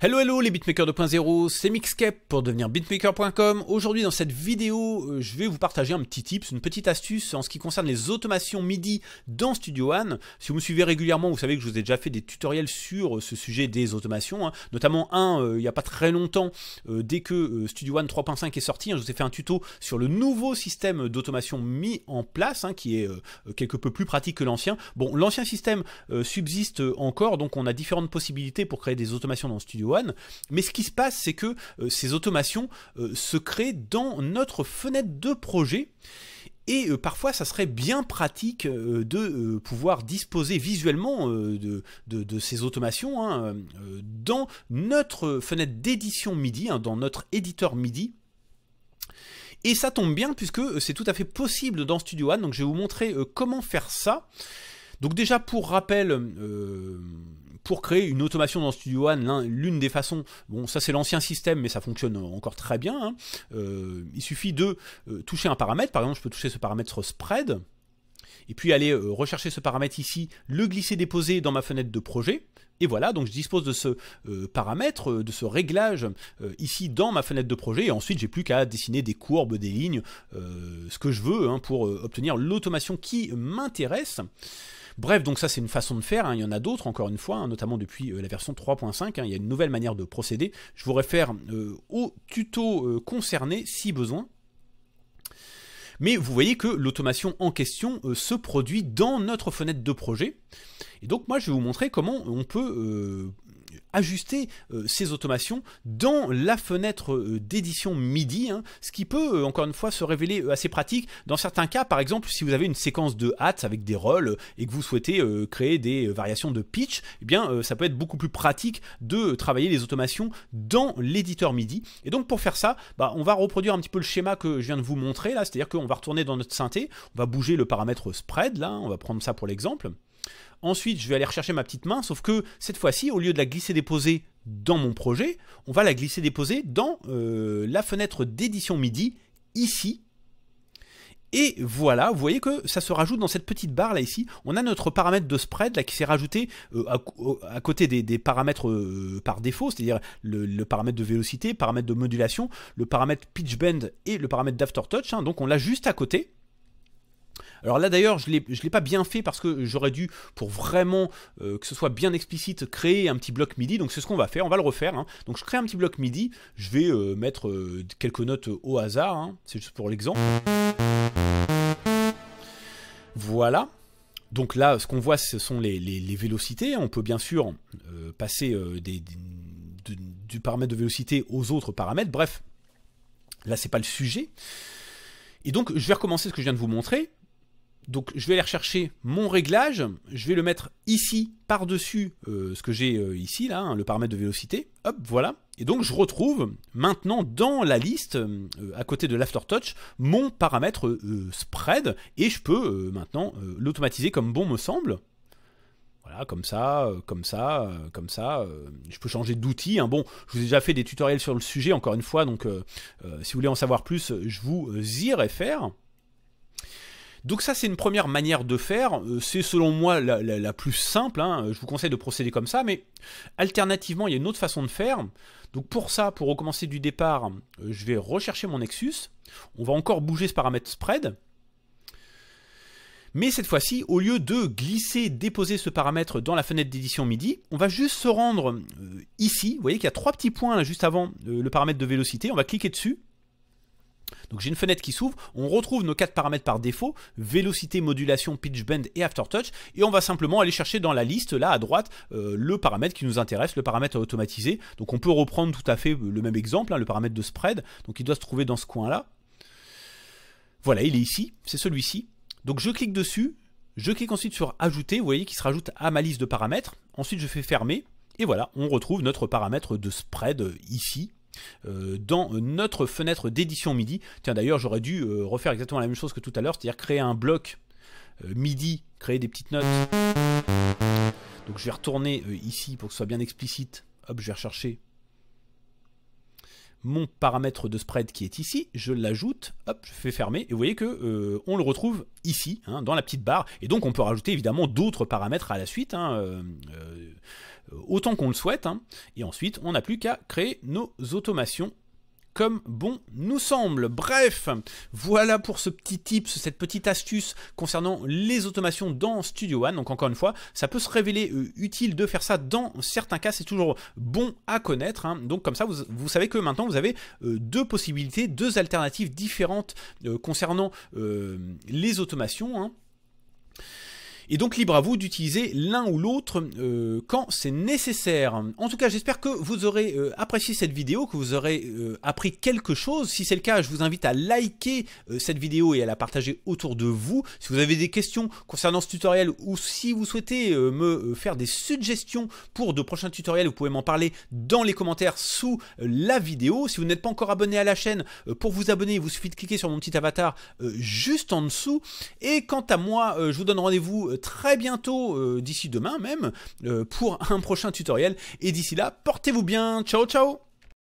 Hello hello les beatmakers 2.0, c'est Mixcape pour devenir beatmaker.com. Aujourd'hui dans cette vidéo, euh, je vais vous partager un petit tips, une petite astuce en ce qui concerne les automations MIDI dans Studio One. Si vous me suivez régulièrement, vous savez que je vous ai déjà fait des tutoriels sur euh, ce sujet des automations, hein. notamment un euh, il n'y a pas très longtemps dès que Studio One 3.5 est sorti, hein, je vous ai fait un tuto sur le nouveau système d'automation mis en place hein, qui est quelque peu plus pratique que l'ancien. Bon, l'ancien système subsiste encore donc on a différentes possibilités pour créer des automations dans Studio mais ce qui se passe, c'est que euh, ces automations euh, se créent dans notre fenêtre de projet. Et euh, parfois, ça serait bien pratique de pouvoir disposer visuellement de, ces automations hein, dans notre fenêtre d'édition MIDI, hein, dans notre éditeur MIDI. Et ça tombe bien puisque c'est tout à fait possible dans Studio One. Donc, je vais vous montrer comment faire ça. Donc déjà pour rappel, pour créer une automation dans Studio One, l'une des façons, bon ça c'est l'ancien système mais ça fonctionne encore très bien, hein. euh, il suffit de euh, toucher un paramètre, par exemple je peux toucher ce paramètre spread, et puis aller euh, rechercher ce paramètre ici, le glisser déposer dans ma fenêtre de projet, et voilà, donc je dispose de ce paramètre, de ce réglage ici dans ma fenêtre de projet, et ensuite j'ai plus qu'à dessiner des courbes, des lignes, ce que je veux hein, pour obtenir l'automation qui m'intéresse. Bref, donc ça c'est une façon de faire, hein. il y en a d'autres encore une fois, hein, notamment depuis euh, la version 3.5, hein. il y a une nouvelle manière de procéder. Je vous réfère euh, au tuto euh, concerné si besoin. Mais vous voyez que l'automation en question se produit dans notre fenêtre de projet. Et donc moi je vais vous montrer comment on peut ajuster euh, ces automations dans la fenêtre euh, d'édition MIDI, hein, ce qui peut euh, encore une fois se révéler assez pratique dans certains cas. Par exemple, si vous avez une séquence de hats avec des rolls et que vous souhaitez créer des variations de pitch, eh bien ça peut être beaucoup plus pratique de travailler les automations dans l'éditeur MIDI. Et donc pour faire ça, bah, on va reproduire un petit peu le schéma que je viens de vous montrer là, c'est-à-dire qu'on va retourner dans notre synthé, on va bouger le paramètre spread là, on va prendre ça pour l'exemple. Ensuite, je vais aller rechercher ma petite main, sauf que cette fois-ci, au lieu de la glisser-déposer dans mon projet, on va la glisser-déposer dans euh, la fenêtre d'édition MIDI, ici. Et voilà, vous voyez que ça se rajoute dans cette petite barre là ici. On a notre paramètre de spread là qui s'est rajouté euh, à, côté des, paramètres euh, par défaut, c'est-à-dire le, paramètre de vélocité, paramètre de modulation, le paramètre pitch bend et le paramètre d'aftertouch. Hein. donc on l'a juste à côté. Alors là d'ailleurs, je ne l'ai pas bien fait parce que j'aurais dû, pour vraiment euh, que ce soit bien explicite, créer un petit bloc MIDI. Donc c'est ce qu'on va faire, on va le refaire. Hein. Donc je crée un petit bloc MIDI, je vais euh, mettre euh, quelques notes au hasard, hein. c'est juste pour l'exemple. Voilà. Donc là, ce qu'on voit, ce sont les, vélocités. On peut bien sûr passer du paramètre de vélocité aux autres paramètres. Bref, là, c'est pas le sujet. Et donc, je vais recommencer ce que je viens de vous montrer, donc je vais aller rechercher mon réglage, je vais le mettre ici par-dessus euh, ce que j'ai euh, ici, là, hein, le paramètre de vélocité, hop, voilà. Et donc je retrouve maintenant dans la liste, euh, à côté de l'aftertouch, mon paramètre spread, et je peux maintenant l'automatiser comme bon me semble. Voilà, comme ça, comme ça, comme ça. je peux changer d'outil. Hein. Bon, je vous ai déjà fait des tutoriels sur le sujet, encore une fois, donc si vous voulez en savoir plus, je vous y réfère. Donc ça c'est une première manière de faire, euh, c'est selon moi la, plus simple, hein. je vous conseille de procéder comme ça, mais alternativement il y a une autre façon de faire. Donc pour ça, pour recommencer du départ, euh, je vais rechercher mon Nexus, on va encore bouger ce paramètre spread, mais cette fois-ci, au lieu de glisser, déposer ce paramètre dans la fenêtre d'édition MIDI, on va juste se rendre euh, ici. Vous voyez qu'il y a trois petits points juste avant le paramètre de vélocité. On va cliquer dessus. Donc j'ai une fenêtre qui s'ouvre, on retrouve nos quatre paramètres par défaut, vélocité, modulation, pitch bend et aftertouch, et on va simplement aller chercher dans la liste, là à droite, euh, le paramètre qui nous intéresse, le paramètre automatisé, Donc on peut reprendre tout à fait le même exemple, hein, le paramètre de spread, donc il doit se trouver dans ce coin-là. Voilà, il est ici, c'est celui-ci. Donc je clique dessus, je clique ensuite sur ajouter, vous voyez qu'il se rajoute à ma liste de paramètres, ensuite je fais fermer, et voilà, on retrouve notre paramètre de spread euh, ici, euh, dans notre fenêtre d'édition MIDI. Tiens d'ailleurs j'aurais dû euh, refaire exactement la même chose que tout à l'heure, c'est-à-dire créer un bloc euh, MIDI, créer des petites notes. Donc je vais retourner ici pour que ce soit bien explicite. Hop, je vais rechercher mon paramètre de spread qui est ici, je l'ajoute, hop, je fais fermer, et vous voyez que on le retrouve ici, hein, dans la petite barre, et donc on peut rajouter évidemment d'autres paramètres à la suite, hein, euh, autant qu'on le souhaite. Hein. Et ensuite, on n'a plus qu'à créer nos automations comme bon nous semble. Bref, voilà pour ce petit tips, cette petite astuce concernant les automations dans Studio One. Donc encore une fois, ça peut se révéler euh, utile de faire ça dans certains cas, c'est toujours bon à connaître. Hein. Donc comme ça, vous, savez que maintenant, vous avez euh, deux possibilités, deux alternatives différentes concernant les automations. Hein. Et donc libre à vous d'utiliser l'un ou l'autre euh, quand c'est nécessaire. En tout cas, j'espère que vous aurez euh, apprécié cette vidéo, que vous aurez euh, appris quelque chose. Si c'est le cas, je vous invite à liker cette vidéo et à la partager autour de vous. Si vous avez des questions concernant ce tutoriel ou si vous souhaitez me faire des suggestions pour de prochains tutoriels, vous pouvez m'en parler dans les commentaires sous la vidéo. Si vous n'êtes pas encore abonné à la chaîne, pour vous abonner, il vous suffit de cliquer sur mon petit avatar juste en dessous. Et quant à moi, je vous donne rendez-vous euh, très bientôt, euh, d'ici demain même, euh, pour un prochain tutoriel. Et d'ici là, portez-vous bien. Ciao, ciao